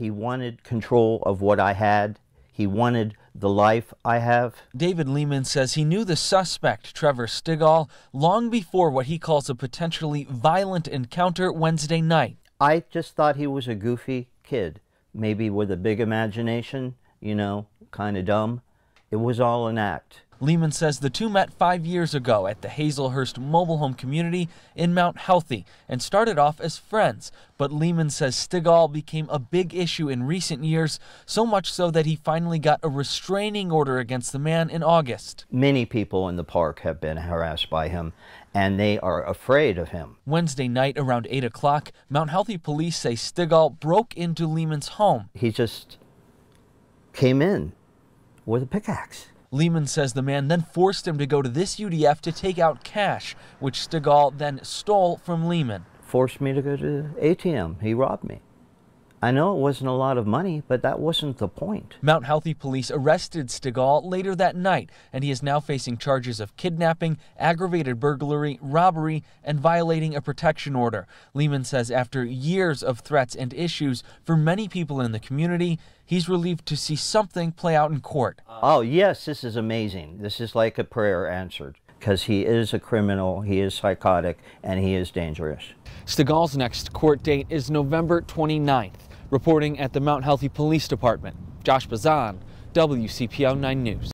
He wanted control of what I had. He wanted the life I have. David Lehman says he knew the suspect, Trevor Stigall, long before what he calls a potentially violent encounter Wednesday night. I just thought he was a goofy kid, maybe with a big imagination, you know, kind of dumb. It was all an act. Lehman says the two met five years ago at the Hazelhurst mobile home community in Mount Healthy and started off as friends. But Lehman says Stigall became a big issue in recent years, so much so that he finally got a restraining order against the man in August. Many people in the park have been harassed by him, and they are afraid of him. Wednesday night around 8 o'clock, Mount Healthy police say Stigall broke into Lehman's home. He just came in with a pickaxe. Lehman says the man then forced him to go to this UDF to take out cash, which Stegall then stole from Lehman. Forced me to go to the ATM. He robbed me. I know it wasn't a lot of money, but that wasn't the point. Mount Healthy police arrested Stegall later that night, and he is now facing charges of kidnapping, aggravated burglary, robbery, and violating a protection order. Lehman says after years of threats and issues for many people in the community, he's relieved to see something play out in court oh, yes, this is amazing. This is like a prayer answered because he is a criminal, he is psychotic, and he is dangerous. Stegall's next court date is November 29th. Reporting at the Mount Healthy Police Department, Josh Bazan, WCPo 9 News.